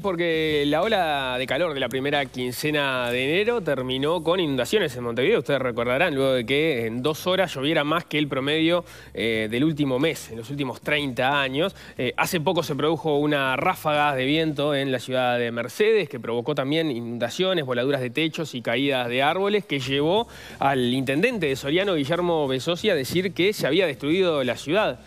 porque la ola de calor de la primera quincena de enero terminó con inundaciones en Montevideo. Ustedes recordarán luego de que en dos horas lloviera más que el promedio eh, del último mes, en los últimos 30 años. Eh, hace poco se produjo una ráfaga de viento en la ciudad de Mercedes que provocó también inundaciones, voladuras de techos y caídas de árboles que llevó al intendente de Soriano, Guillermo Besosi, a decir que se había destruido la ciudad.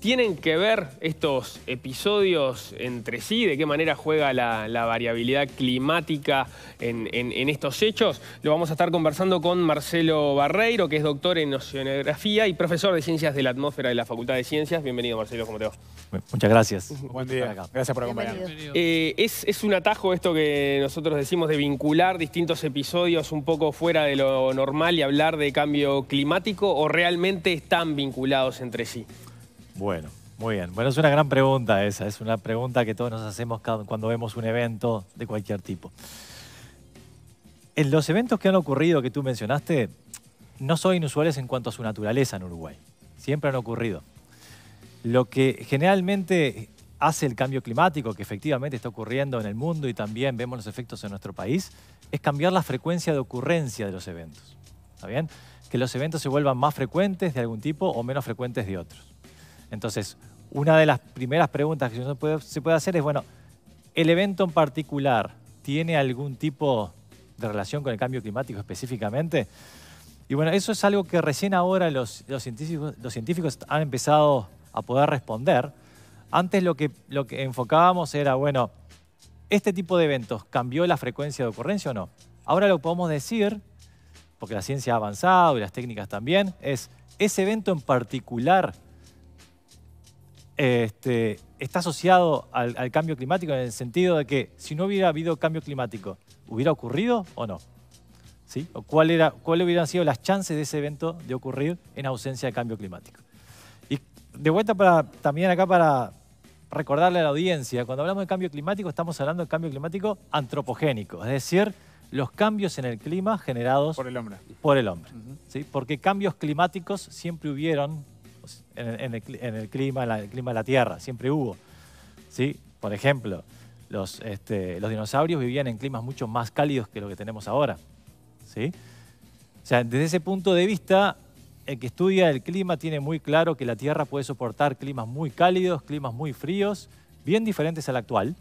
¿Tienen que ver estos episodios entre sí? ¿De qué manera juega la, variabilidad climática en, estos hechos? Lo vamos a estar conversando con Marcelo Barreiro, que es doctor en oceanografía y profesor de Ciencias de la Atmósfera de la Facultad de Ciencias. Bienvenido, Marcelo, ¿cómo te va? Muchas gracias. Buen día. Gracias por acompañarnos. Eh, es un atajo esto que nosotros decimos de vincular distintos episodios un poco fuera de lo normal y hablar de cambio climático o realmente están vinculados entre sí? Bueno, muy bien. Bueno, es una gran pregunta esa, es una pregunta que todos nos hacemos cuando vemos un evento de cualquier tipo. los eventos que han ocurrido que tú mencionaste no son inusuales en cuanto a su naturaleza en Uruguay. Siempre han ocurrido. Lo que generalmente hace el cambio climático, que efectivamente está ocurriendo en el mundo y también vemos los efectos en nuestro país, es cambiar la frecuencia de ocurrencia de los eventos. ¿Está bien? Que los eventos se vuelvan más frecuentes de algún tipo o menos frecuentes de otros. Entonces, una de las primeras preguntas que se puede, hacer es, bueno, ¿el evento en particular tiene algún tipo de relación con el cambio climático específicamente? Y bueno, eso es algo que recién ahora los, científicos, han empezado a poder responder. Antes lo que, lo que enfocábamos era, bueno, ¿este tipo de eventos cambió la frecuencia de ocurrencia o no? Ahora lo podemos decir, porque la ciencia ha avanzado y las técnicas también, es, ese evento en particular este, está asociado al, cambio climático en el sentido de que si no hubiera habido cambio climático, ¿hubiera ocurrido o no? ¿Sí? ¿O cuál, era, cuál hubieran sido las chances de ese evento de ocurrir en ausencia de cambio climático? Y de vuelta para, también acá para recordarle a la audiencia, cuando hablamos de cambio climático estamos hablando de cambio climático antropogénico, es decir, los cambios en el clima generados por el hombre. Por el hombre ¿sí? Porque cambios climáticos siempre hubieron en, el, clima, clima de la Tierra, siempre hubo. ¿sí? Por ejemplo, los, este, los dinosaurios vivían en climas mucho más cálidos que lo que tenemos ahora. ¿sí? O sea, desde ese punto de vista, el que estudia el clima tiene muy claro que la Tierra puede soportar climas muy cálidos, climas muy fríos, bien diferentes al actual.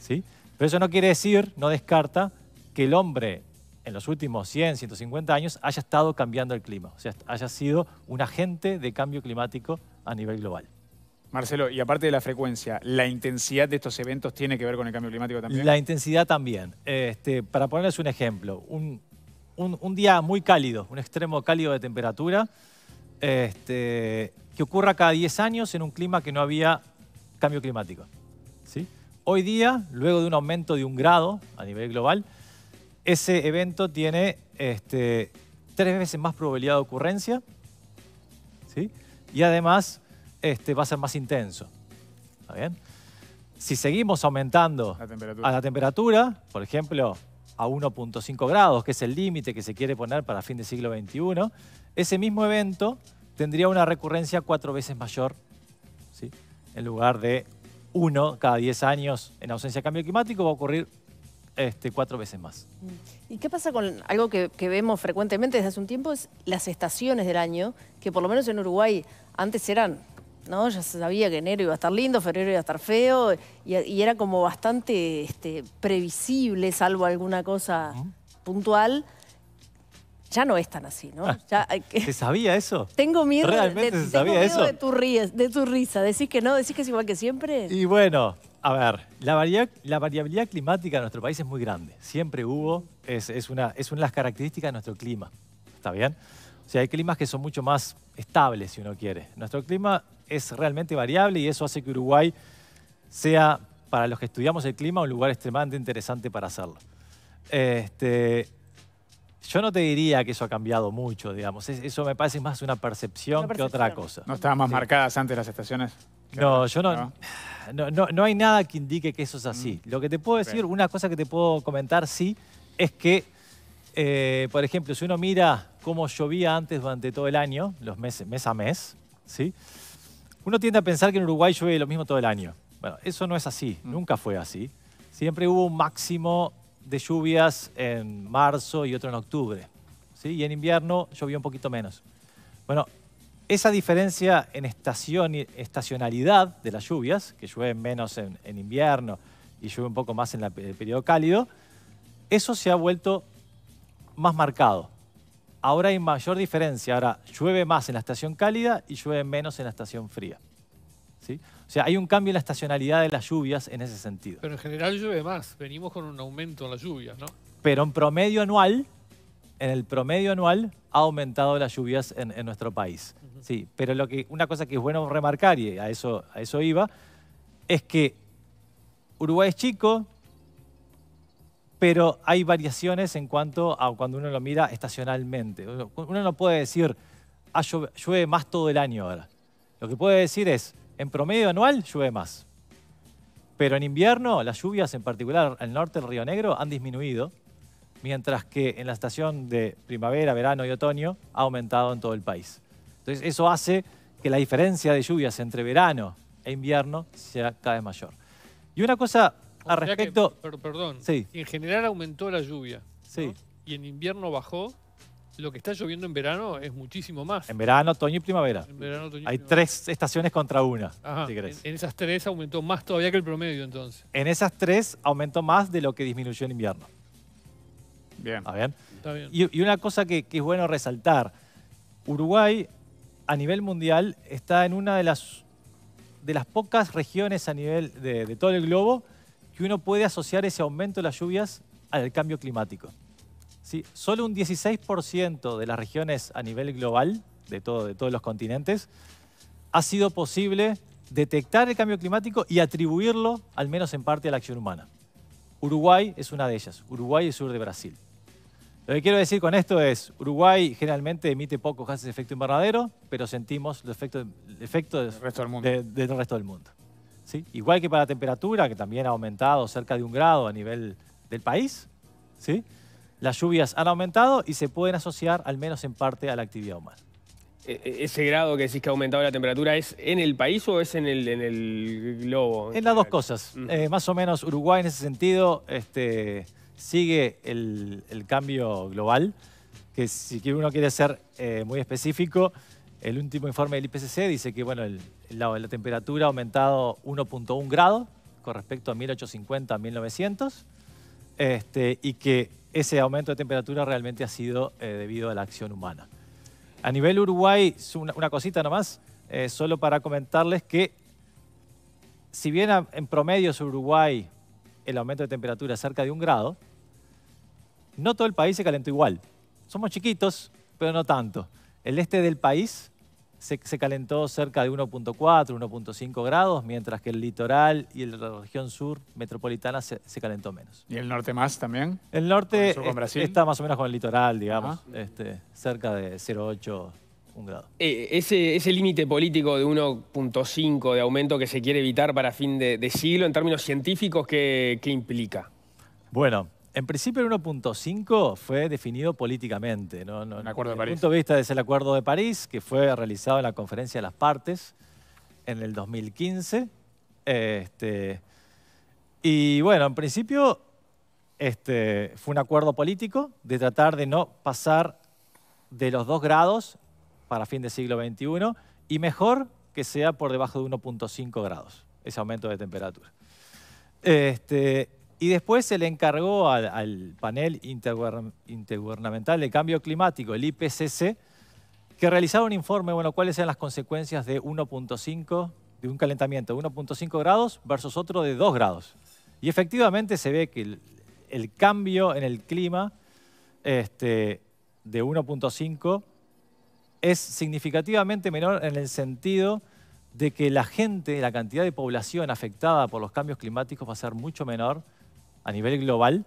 ¿sí? Pero eso no quiere decir, no descarta, que el hombre en los últimos 100, 150 años haya estado cambiando el clima, o sea, haya sido un agente de cambio climático a nivel global. Marcelo, y aparte de la frecuencia, ¿la intensidad de estos eventos tiene que ver con el cambio climático también? La intensidad también. Este, para ponerles un ejemplo, un, día muy cálido, un extremo cálido de temperatura, este, que ocurra cada 10 años en un clima que no había cambio climático. ¿sí? Hoy día, luego de un aumento de un grado a nivel global, ese evento tiene este, tres veces más probabilidad de ocurrencia ¿sí? y además este, va a ser más intenso. Si seguimos aumentando la a la temperatura, por ejemplo, a 1.5 grados, que es el límite que se quiere poner para fin de siglo XXI, ese mismo evento tendría una recurrencia cuatro veces mayor, ¿sí? en lugar de uno cada 10 años en ausencia de cambio climático, va a ocurrir este, cuatro veces más. ¿Y qué pasa con algo que, vemos frecuentemente desde hace un tiempo? Es las estaciones del año, que por lo menos en Uruguay antes eran, ¿no? Ya se sabía que enero iba a estar lindo, febrero iba a estar feo, y, era como bastante este, previsible, salvo alguna cosa puntual ya no es tan así, ¿no? Ah, ¿Se sabía eso? Tengo miedo, ¿Realmente de, se eso? de tu de tu risa. Decís que no, decís que es igual que siempre. Y bueno, a ver, la, variabilidad, climática de nuestro país es muy grande. Siempre hubo, es, una, es una de las características de nuestro clima. ¿Está bien? O sea, hay climas que son mucho más estables, si uno quiere. Nuestro clima es realmente variable y eso hace que Uruguay sea, para los que estudiamos el clima, un lugar extremadamente interesante para hacerlo. Este, yo no te diría que eso ha cambiado mucho, digamos. eso me parece más una percepción, que otra cosa. ¿No estaban más marcadas antes las estaciones? No, yo no, no, no, hay nada que indique que eso es así. Mm, lo que te puedo decir, una cosa que te puedo comentar, sí, es que, eh, por ejemplo, si uno mira cómo llovía antes durante todo el año, los meses, mes a mes, ¿sí? Uno tiende a pensar que en Uruguay llueve lo mismo todo el año. Bueno, eso no es así, mm. nunca fue así. Siempre hubo un máximo de lluvias en marzo y otro en octubre. ¿sí? Y en invierno llovió un poquito menos. Bueno, esa diferencia en estación, estacionalidad de las lluvias, que llueve menos en, invierno y llueve un poco más en el periodo cálido, eso se ha vuelto más marcado. Ahora hay mayor diferencia. Ahora llueve más en la estación cálida y llueve menos en la estación fría. ¿Sí? O sea, hay un cambio en la estacionalidad de las lluvias en ese sentido. Pero en general llueve más. Venimos con un aumento en las lluvias, ¿no? Pero en promedio anual en el promedio anual ha aumentado las lluvias en, nuestro país. Sí, pero lo que, una cosa que es bueno remarcar, y a eso, a eso iba, es que Uruguay es chico, pero hay variaciones en cuanto a cuando uno lo mira estacionalmente. Uno no puede decir, ah, llueve, más todo el año ahora. Lo que puede decir es, en promedio anual llueve más. Pero en invierno, las lluvias, en particular el norte del Río Negro, han disminuido mientras que en la estación de primavera, verano y otoño ha aumentado en todo el país. Entonces eso hace que la diferencia de lluvias entre verano e invierno sea cada vez mayor. Y una cosa al respecto... perdón, en general aumentó la lluvia sí. y en invierno bajó. Lo que está lloviendo en verano es muchísimo más. En verano, otoño y primavera. Hay tres estaciones contra una, si querés. en esas tres aumentó más todavía que el promedio entonces. En esas tres aumentó más de lo que disminuyó en invierno. Bien. Y, una cosa que, es bueno resaltar. Uruguay, a nivel mundial, está en una de las, de las pocas regiones a nivel de, todo el globo que uno puede asociar ese aumento de las lluvias al cambio climático. ¿Sí? Solo un 16% de las regiones a nivel global, de, todo, de todos los continentes, ha sido posible detectar el cambio climático y atribuirlo, al menos en parte, a la acción humana. Uruguay es una de ellas, Uruguay y sur de Brasil. Lo que quiero decir con esto es, Uruguay generalmente emite pocos gases de efecto invernadero, pero sentimos el efecto, del, resto del, mundo. ¿sí? Igual que para la temperatura, que también ha aumentado cerca de un grado a nivel del país, ¿sí? las lluvias han aumentado y se pueden asociar, al menos en parte, a la actividad humana. E, e, ¿Ese grado que decís que ha aumentado la temperatura es en el país o es en el, globo? En, las dos cosas. Mm. Eh, más o menos Uruguay en ese sentido... Este, sigue el, cambio global, que si uno quiere ser eh, muy específico, el último informe del IPCC dice que bueno, la, la, temperatura ha aumentado 1.1 grado con respecto a 1850 a 1900 y que ese aumento de temperatura realmente ha sido eh, debido a la acción humana. A nivel Uruguay, una, cosita nomás, eh, solo para comentarles que si bien en promedio Uruguay el aumento de temperatura cerca de un grado, no todo el país se calentó igual. Somos chiquitos, pero no tanto. El este del país se, calentó cerca de 1.4, 1.5 grados, mientras que el litoral y la región sur metropolitana se, calentó menos. ¿Y el norte más también? El norte está más o menos con el litoral, digamos, este, cerca de 0.8 grado. Eh, ese, ese límite político de 1.5 de aumento que se quiere evitar para fin de, siglo, en términos científicos, ¿qué, implica? Bueno, en principio el 1.5 fue definido políticamente. ¿no? No, acuerdo Desde el punto de vista es el Acuerdo de París, que fue realizado en la Conferencia de las Partes en el 2015. Este, y bueno, en principio este, fue un acuerdo político de tratar de no pasar de los dos grados para fin de siglo XXI y mejor que sea por debajo de 1.5 grados, ese aumento de temperatura. Este, y después se le encargó al, panel intergubernamental de cambio climático, el IPCC, que realizaba un informe, bueno, cuáles eran las consecuencias de 1.5, de un calentamiento de 1.5 grados versus otro de 2 grados. Y efectivamente se ve que el, cambio en el clima este, de 1.5 es significativamente menor en el sentido de que la gente, la cantidad de población afectada por los cambios climáticos va a ser mucho menor a nivel global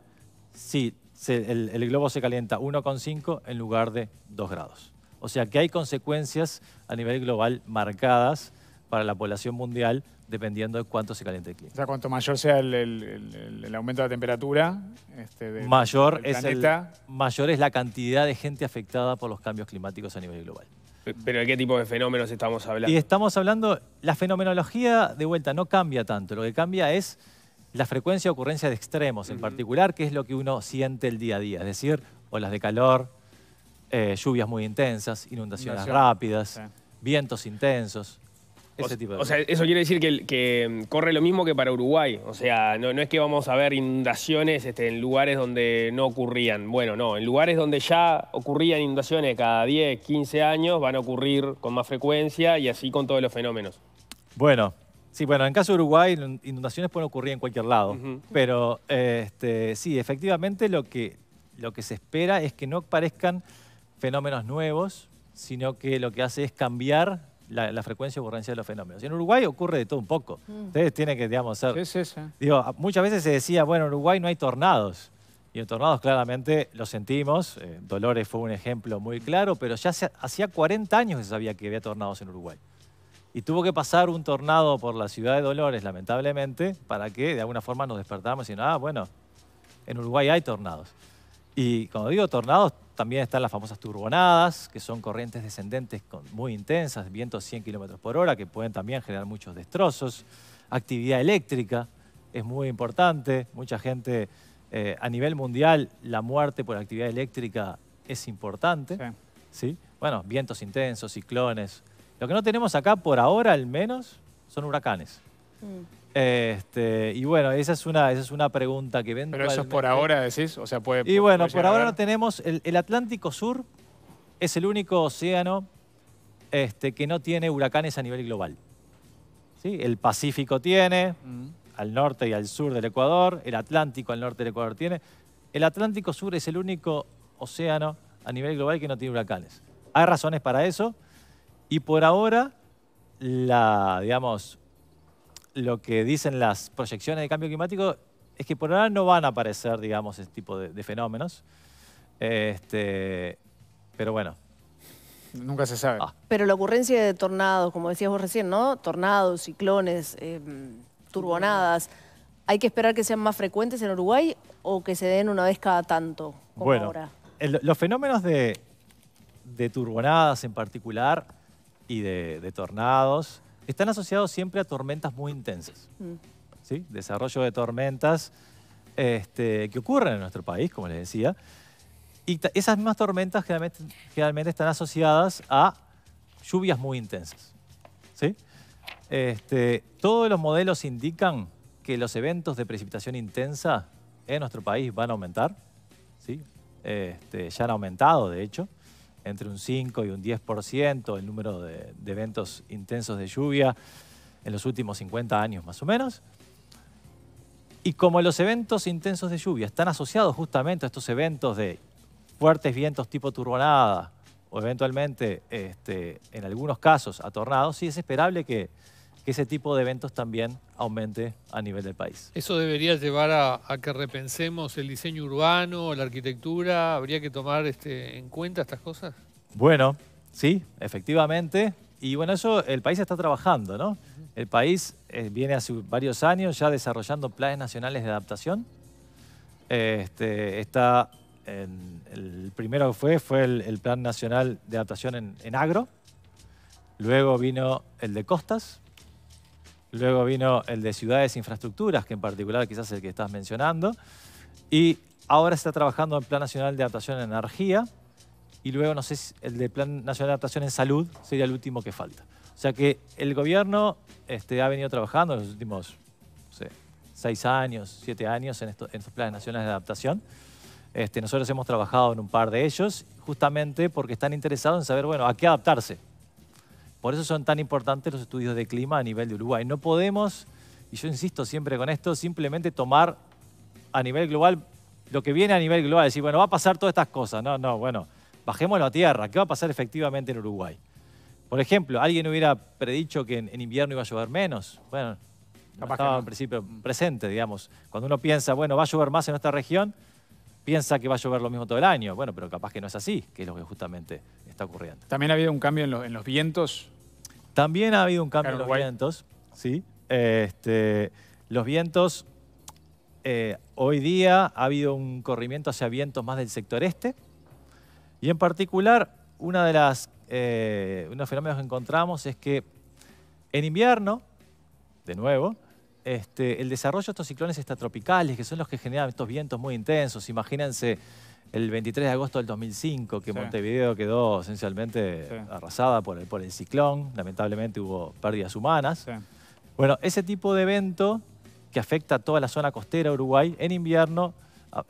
si el, globo se calienta 1,5 en lugar de 2 grados. O sea que hay consecuencias a nivel global marcadas para la población mundial dependiendo de cuánto se caliente el clima. O sea, cuanto mayor sea el, aumento de la temperatura este, mayor mayor es la cantidad de gente afectada por los cambios climáticos a nivel global. ¿Pero de qué tipo de fenómenos estamos hablando? Y estamos hablando, la fenomenología de vuelta no cambia tanto, lo que cambia es la frecuencia de ocurrencia de extremos en particular, que es lo que uno siente el día a día, es decir, olas de calor, eh, lluvias muy intensas, inundaciones rápidas, vientos intensos. O, sea, eso quiere decir que, mm, corre lo mismo que para Uruguay. O sea, no, es que vamos a ver inundaciones este, en lugares donde no ocurrían. Bueno, no, en lugares donde ya ocurrían inundaciones cada 10, 15 años van a ocurrir con más frecuencia y así con todos los fenómenos. Bueno, Sí, bueno, en caso de Uruguay, inundaciones pueden ocurrir en cualquier lado. Pero eh, este, sí, efectivamente lo que, lo que se espera es que no aparezcan fenómenos nuevos, sino que lo que hace es cambiar la, frecuencia y ocurrencia de los fenómenos. Y en Uruguay ocurre de todo un poco. Mm. Ustedes tienen que, digamos, ser... Sí, sí, sí. Digo, muchas veces se decía, bueno, en Uruguay no hay tornados. Y en tornados claramente lo sentimos. Eh, Dolores fue un ejemplo muy claro, pero ya hacía 40 años que se sabía que había tornados en Uruguay. Y tuvo que pasar un tornado por la ciudad de Dolores, lamentablemente, para que de alguna forma nos despertáramos y, ah, bueno, en Uruguay hay tornados. Y cuando digo tornados, también están las famosas turbonadas, que son corrientes descendentes muy intensas, vientos 100 kilómetros por hora, que pueden también generar muchos destrozos. Actividad eléctrica es muy importante. Mucha gente eh, a nivel mundial, la muerte por actividad eléctrica es importante. Sí. Bueno, vientos intensos, ciclones. Lo que no tenemos acá por ahora, al menos, son huracanes. Mm. Este, y bueno, esa es una, es una pregunta que ven. Pero eso es por ahora, decís, o sea, puede. Y bueno, por ahora no tenemos el, Atlántico Sur es el único océano este, que no tiene huracanes a nivel global. ¿Sí? El Pacífico tiene, mm. al norte y al sur del Ecuador, el Atlántico al norte del Ecuador tiene. El Atlántico Sur es el único océano a nivel global que no tiene huracanes. Hay razones para eso y por ahora la, digamos, lo que dicen las proyecciones de cambio climático es que por ahora no van a aparecer, digamos, ese tipo de, fenómenos. Este, pero bueno. Nunca se sabe. Ah. Pero la ocurrencia de tornados, como decías vos recién, ¿no? Tornados, ciclones, eh, turbonadas. ¿Hay que esperar que sean más frecuentes en Uruguay o que se den una vez cada tanto, bueno, los fenómenos de, turbonadas en particular y de tornados están asociados siempre a tormentas muy intensas. Mm. ¿sí? Desarrollo de tormentas este, que ocurren en nuestro país, como les decía. Y esas mismas tormentas generalmente, están asociadas a lluvias muy intensas. ¿sí? Este, todos los modelos indican que los eventos de precipitación intensa en nuestro país van a aumentar. ¿sí? Este, ya han aumentado, de hecho entre un 5 y un 10% el número de, eventos intensos de lluvia en los últimos 50 años más o menos. Y como los eventos intensos de lluvia están asociados justamente a estos eventos de fuertes vientos tipo turbonada o eventualmente este, en algunos casos a tornados, sí es esperable que que ese tipo de eventos también aumente a nivel del país. Eso debería llevar a, que repensemos el diseño urbano, la arquitectura, habría que tomar este, en cuenta estas cosas. Bueno, sí, efectivamente. Y bueno, eso el país está trabajando, ¿no? El país eh, viene hace varios años ya desarrollando planes nacionales de adaptación. Este, está el primero que fue fue el, Plan Nacional de Adaptación en Agro. Luego vino el de Costas, Luego vino el de ciudades e infraestructuras, que en particular quizás es el que estás mencionando. Y ahora está trabajando el Plan Nacional de Adaptación en Energía. Y luego, no sé, el de Plan Nacional de Adaptación en Salud sería el último que falta. O sea que el gobierno este, ha venido trabajando en los últimos no seis años, siete años en, estos planes nacionales de adaptación. Este, nosotros hemos trabajado en un par de ellos justamente porque están interesados en saber, bueno, a qué adaptarse. Por eso son tan importantes los estudios de clima a nivel de Uruguay. No podemos, y yo insisto siempre con esto, simplemente tomar a nivel global lo que viene a nivel global, decir, bueno, va a pasar todas estas cosas. No, no, bueno, bajémoslo a tierra. ¿Qué va a pasar efectivamente en Uruguay? Por ejemplo, alguien hubiera predicho que en, invierno iba a llover menos. Bueno, no estaba en principio presente, digamos. Cuando uno piensa, bueno, va a llover más en nuestra región, piensa que va a llover lo mismo todo el año. Bueno, pero capaz que no es así, que es lo que justamente está ocurriendo. También ha habido un cambio en los vientos también ha habido un cambio en los vientos. ¿sí? Este, los vientos, eh, hoy día ha habido un corrimiento hacia vientos más del sector este. Y en particular, una de las, eh, unos fenómenos que encontramos es que en invierno, de nuevo, este, el desarrollo de estos ciclones extratropicales, que son los que generan estos vientos muy intensos, imagínense el 23 de agosto del 2005, que Montevideo quedó esencialmente arrasada por el, ciclón, lamentablemente hubo pérdidas humanas. Bueno, ese tipo de evento que afecta a toda la zona costera de Uruguay en invierno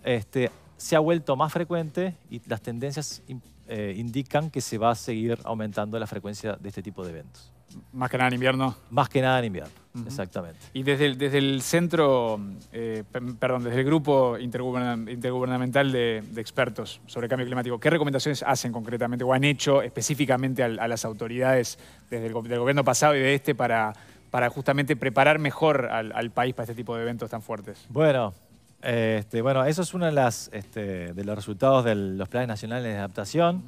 este, se ha vuelto más frecuente y las tendencias eh, indican que se va a seguir aumentando la frecuencia de este tipo de eventos. Más que nada en invierno. Más que nada en invierno, exactamente. Y desde el, desde el centro, eh, perdón, desde el grupo intergubernamental de, expertos sobre cambio climático, ¿qué recomendaciones hacen concretamente o han hecho específicamente a, las autoridades desde el del gobierno pasado y de este para, para justamente preparar mejor al, país para este tipo de eventos tan fuertes? Bueno, este, bueno, eso es uno de, las, este, de los resultados de los planes nacionales de adaptación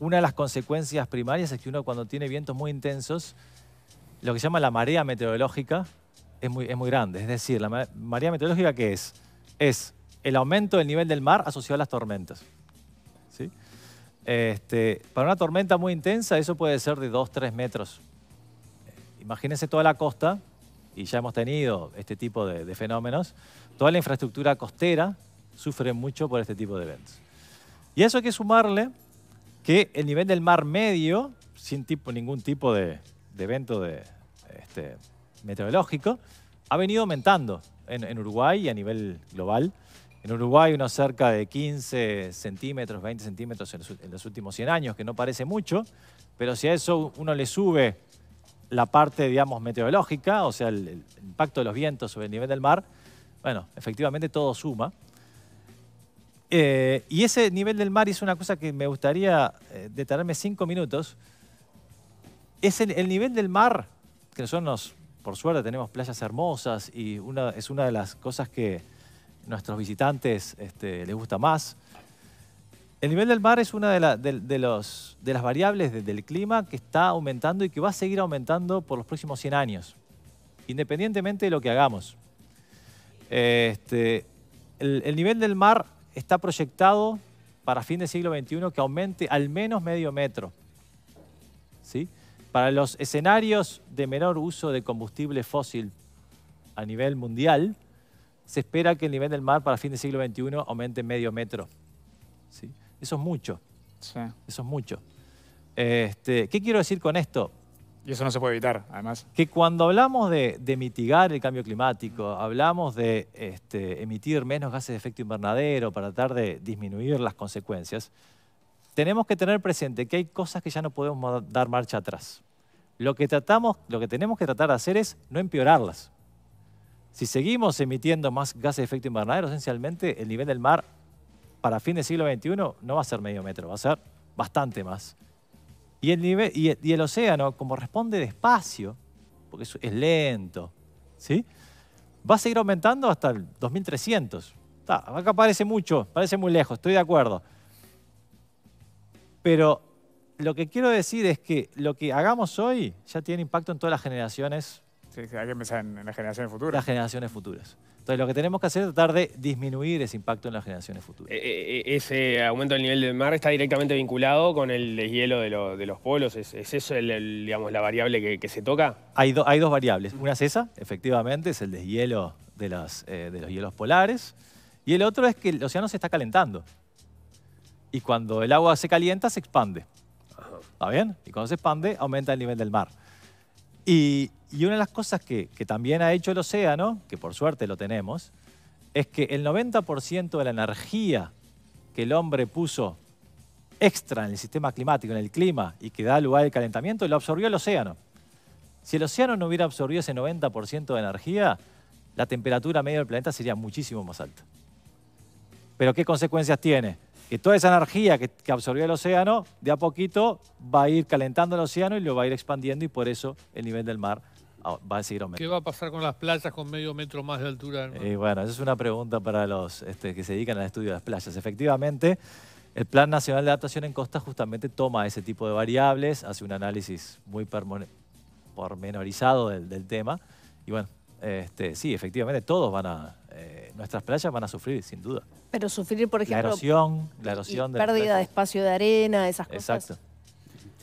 una de las consecuencias primarias es que uno cuando tiene vientos muy intensos, lo que se llama la marea meteorológica es muy, es muy grande. Es decir, la marea meteorológica ¿qué es? Es el aumento del nivel del mar asociado a las tormentas. ¿Sí? Este, para una tormenta muy intensa eso puede ser de 2, 3 metros. Imagínense toda la costa, y ya hemos tenido este tipo de, de fenómenos, toda la infraestructura costera sufre mucho por este tipo de eventos. Y eso hay que sumarle que el nivel del mar medio, sin tipo, ningún tipo de, evento de, este, meteorológico, ha venido aumentando en, Uruguay y a nivel global. En Uruguay unos cerca de 15 centímetros, 20 centímetros en los, últimos 100 años, que no parece mucho, pero si a eso uno le sube la parte, digamos, meteorológica, o sea, el impacto de los vientos sobre el nivel del mar, bueno, efectivamente todo suma. Eh, y ese nivel del mar es una cosa que me gustaría eh, detenerme cinco minutos. Es el, nivel del mar, que nosotros, por suerte, tenemos playas hermosas y es una de las cosas que nuestros visitantes este, les gusta más. El nivel del mar es una de, las variables del clima que está aumentando y que va a seguir aumentando por los próximos 100 años, independientemente de lo que hagamos. Este, el nivel del mar está proyectado para fin de siglo XXI que aumente al menos medio metro. ¿Sí? Para los escenarios de menor uso de combustible fósil a nivel mundial, se espera que el nivel del mar para fin de siglo XXI aumente medio metro. ¿Sí? Eso es mucho. Eso es mucho. Este, ¿Qué quiero decir con esto? Y eso no se puede evitar, además. Que cuando hablamos de, mitigar el cambio climático, hablamos de este, emitir menos gases de efecto invernadero para tratar de disminuir las consecuencias, tenemos que tener presente que hay cosas que ya no podemos dar marcha atrás. Lo que, tratamos, lo que tenemos que tratar de hacer es no empeorarlas. Si seguimos emitiendo más gases de efecto invernadero, esencialmente el nivel del mar para fin del siglo XXI no va a ser medio metro, va a ser bastante más. Y el, nivel, y el, océano, como responde despacio, porque es, lento, ¿sí? va a seguir aumentando hasta el 2300. acá parece mucho, parece muy lejos, estoy de acuerdo. Pero lo que quiero decir es que lo que hagamos hoy ya tiene impacto en todas las generaciones hay que pensar en, las generaciones futuras. Las generaciones futuras. Entonces, lo que tenemos que hacer es tratar de disminuir ese impacto en las generaciones futuras. Eh, eh, eh, ese aumento del nivel del mar está directamente vinculado con el deshielo de, los polos. ¿Es, es eso, la variable que, se toca? Hay, dos variables. Una es esa, efectivamente, es el deshielo de, de los hielos polares. Y el otro es que el océano se está calentando. Y cuando el agua se calienta, se expande. ¿Está bien? Y cuando se expande, aumenta el nivel del mar. Y, una de las cosas que, que, también ha hecho el océano, que por suerte lo tenemos, es que el 90% de la energía que el hombre puso extra en el sistema climático, en el clima, y que da lugar al calentamiento, lo absorbió el océano. Si el océano no hubiera absorbido ese 90% de energía, la temperatura media del planeta sería muchísimo más alta. Pero ¿qué consecuencias tiene? que toda esa energía que, absorbió el océano, de a poquito va a ir calentando el océano y lo va a ir expandiendo y por eso el nivel del mar va a seguir aumentando. ¿Qué va a pasar con las playas con medio metro más de altura? Y eh, bueno, esa es una pregunta para los este, que se dedican al estudio de las playas. Efectivamente, el Plan Nacional de Adaptación en Costa justamente toma ese tipo de variables, hace un análisis muy pormenorizado del, del tema y bueno, este, sí, efectivamente todos van a... Eh, nuestras playas van a sufrir, sin duda. Pero sufrir, por ejemplo... La erosión, la De pérdida de espacio de arena, esas cosas. Exacto.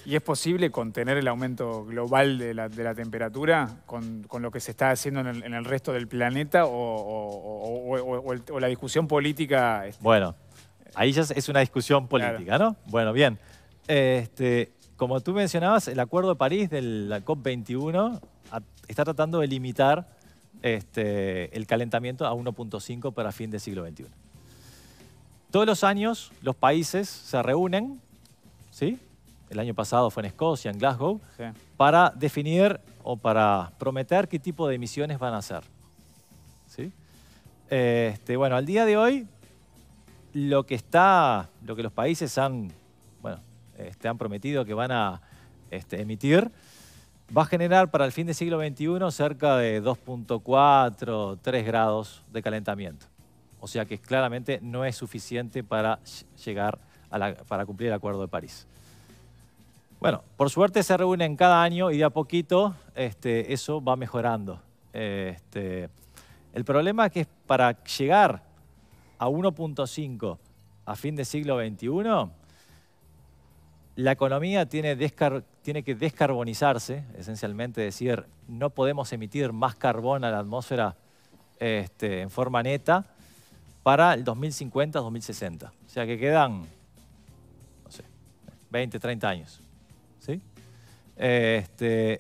¿Y es posible contener el aumento global de la, temperatura con, lo que se está haciendo en el, resto del planeta o, la discusión política? Este? Bueno, ahí ya es una discusión política, ¿no? Bueno, bien. Este, como tú mencionabas, el Acuerdo de París de la COP21 está tratando de limitar este, el calentamiento a 1.5 para fin del siglo XXI. Todos los años los países se reúnen, ¿sí? el año pasado fue en Escocia, en Glasgow, para definir o para prometer qué tipo de emisiones van a hacer. ¿Sí? Este, bueno, al día de hoy, lo que está, lo que los países han, este, han prometido que van a emitir va a generar para el fin del siglo XXI cerca de 2.4, 3 grados de calentamiento. O sea que claramente no es suficiente para, llegar para cumplir el Acuerdo de París. Bueno, por suerte se reúnen cada año y de a poquito este, eso va mejorando. Este, el problema es que para llegar a 1.5 a fin de siglo XXI, la economía tiene, que descarbonizarse, esencialmente decir, no podemos emitir más carbón a la atmósfera este, en forma neta para el 2050-2060. O sea que quedan, no sé, 20, 30 años. ¿sí? Este,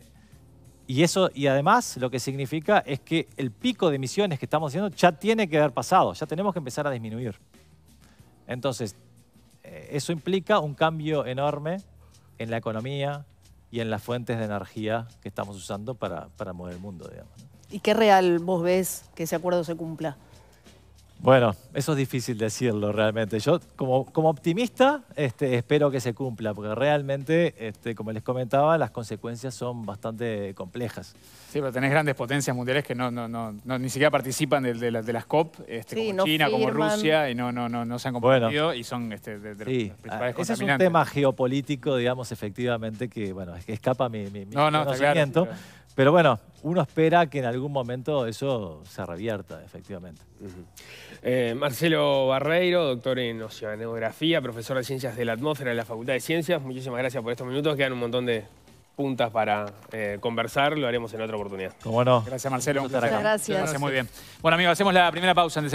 y eso, y además lo que significa es que el pico de emisiones que estamos haciendo ya tiene que haber pasado, ya tenemos que empezar a disminuir. Entonces, eso implica un cambio enorme en la economía y en las fuentes de energía que estamos usando para, mover el mundo, digamos. ¿Y qué real vos ves que ese acuerdo se cumpla? Bueno, eso es difícil decirlo realmente. Yo como, optimista este, espero que se cumpla, porque realmente, este, como les comentaba, las consecuencias son bastante complejas. Sí, pero tenés grandes potencias mundiales que no, no, ni siquiera participan de, las COP, este, como China, como Rusia, y no, se han comprometido y son este, de, de los sí. Ah, ese es un tema geopolítico, digamos, efectivamente, que bueno, escapa mi, mi, mi conocimiento. Pero bueno, uno espera que en algún momento eso se revierta, efectivamente. Eh, Marcelo Barreiro, doctor en oceanografía, profesor de Ciencias de la Atmósfera en la Facultad de Ciencias. Muchísimas gracias por estos minutos. Quedan un montón de puntas para eh, conversar. Lo haremos en otra oportunidad. Bueno, gracias, Marcelo. Muchas gracias. Gracias, muy bien. Bueno, amigos, hacemos la primera pausa en